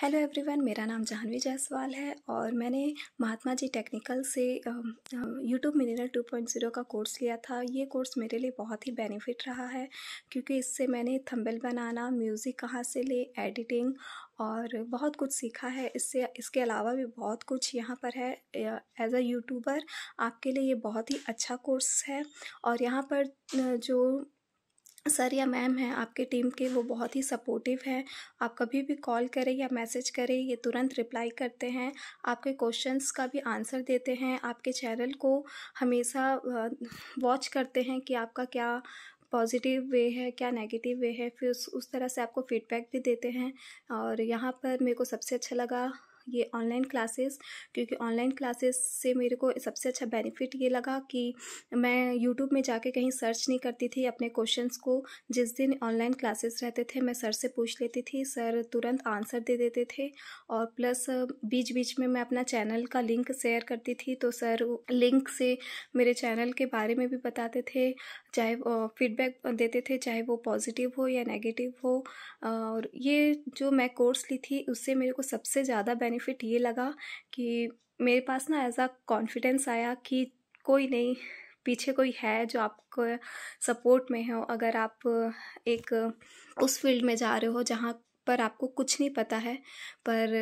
hello everyone मेरा नाम जाह्नवी जायसवाल है और मैंने महात्मा जी टेक्निकल से यूट्यूब मिनरल 2.0 का कोर्स लिया था ये कोर्स मेरे लिए बहुत ही बेनिफिट रहा है क्योंकि इससे मैंने थंबल बनाना म्यूज़िक कहाँ से ले एडिटिंग और बहुत कुछ सीखा है इससे इसके अलावा भी बहुत कुछ यहाँ पर है एज अ यूट्यूबर आपके लिए ये बहुत ही अच्छा कोर्स है और यहाँ पर जो सर या मैम हैं आपके टीम के वो बहुत ही सपोर्टिव हैं आप कभी भी कॉल करें या मैसेज करें ये तुरंत रिप्लाई करते हैं आपके क्वेश्चंस का भी आंसर देते हैं आपके चैनल को हमेशा वॉच करते हैं कि आपका क्या पॉजिटिव वे है क्या नेगेटिव वे है फिर उस उस तरह से आपको फीडबैक भी देते हैं और यहाँ पर मेरे को सबसे अच्छा लगा ये ऑनलाइन क्लासेस क्योंकि ऑनलाइन क्लासेस से मेरे को सबसे अच्छा बेनिफिट ये लगा कि मैं यूट्यूब में जाके कहीं सर्च नहीं करती थी अपने क्वेश्चंस को जिस दिन ऑनलाइन क्लासेस रहते थे मैं सर से पूछ लेती थी सर तुरंत आंसर दे देते थे और प्लस बीच बीच में मैं अपना चैनल का लिंक शेयर करती थी तो सर लिंक से मेरे चैनल के बारे में भी बताते थे चाहे फीडबैक देते थे चाहे वो पॉजिटिव हो या नेगेटिव हो और ये जो मैं कोर्स ली थी उससे मेरे को सबसे ज़्यादा बेनिफिट बेनिफिट ये लगा कि मेरे पास ना एज कॉन्फिडेंस आया कि कोई नहीं पीछे कोई है जो आपको सपोर्ट में हो अगर आप एक उस फील्ड में जा रहे हो जहाँ पर आपको कुछ नहीं पता है पर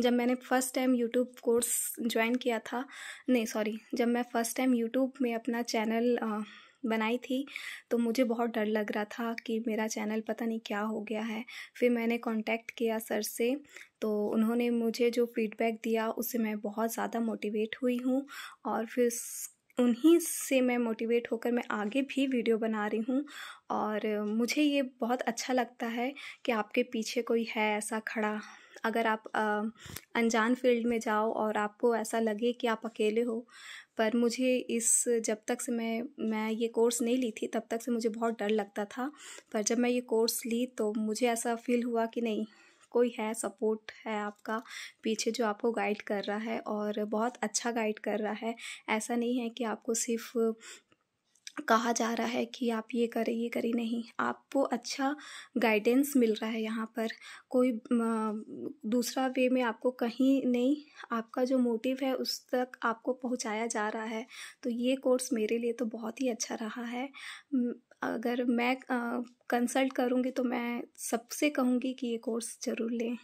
जब मैंने first time YouTube course join किया था नहीं सॉरी जब मैं फ़र्स्ट टाइम यूट्यूब में अपना चैनल बनाई थी तो मुझे बहुत डर लग रहा था कि मेरा चैनल पता नहीं क्या हो गया है फिर मैंने कांटेक्ट किया सर से तो उन्होंने मुझे जो फीडबैक दिया उससे मैं बहुत ज़्यादा मोटिवेट हुई हूँ और फिर उन्हीं से मैं मोटिवेट होकर मैं आगे भी वीडियो बना रही हूँ और मुझे ये बहुत अच्छा लगता है कि आपके पीछे कोई है ऐसा खड़ा अगर आप अनजान फील्ड में जाओ और आपको ऐसा लगे कि आप अकेले हो पर मुझे इस जब तक से मैं मैं ये कोर्स नहीं ली थी तब तक से मुझे बहुत डर लगता था पर जब मैं ये कोर्स ली तो मुझे ऐसा फील हुआ कि नहीं कोई है सपोर्ट है आपका पीछे जो आपको गाइड कर रहा है और बहुत अच्छा गाइड कर रहा है ऐसा नहीं है कि आपको सिर्फ कहा जा रहा है कि आप ये करें ये करें नहीं आपको अच्छा गाइडेंस मिल रहा है यहाँ पर कोई दूसरा वे में आपको कहीं नहीं आपका जो मोटिव है उस तक आपको पहुँचाया जा रहा है तो ये कोर्स मेरे लिए तो बहुत ही अच्छा रहा है अगर मैं कंसल्ट करूँगी तो मैं सबसे कहूँगी कि ये कोर्स ज़रूर लें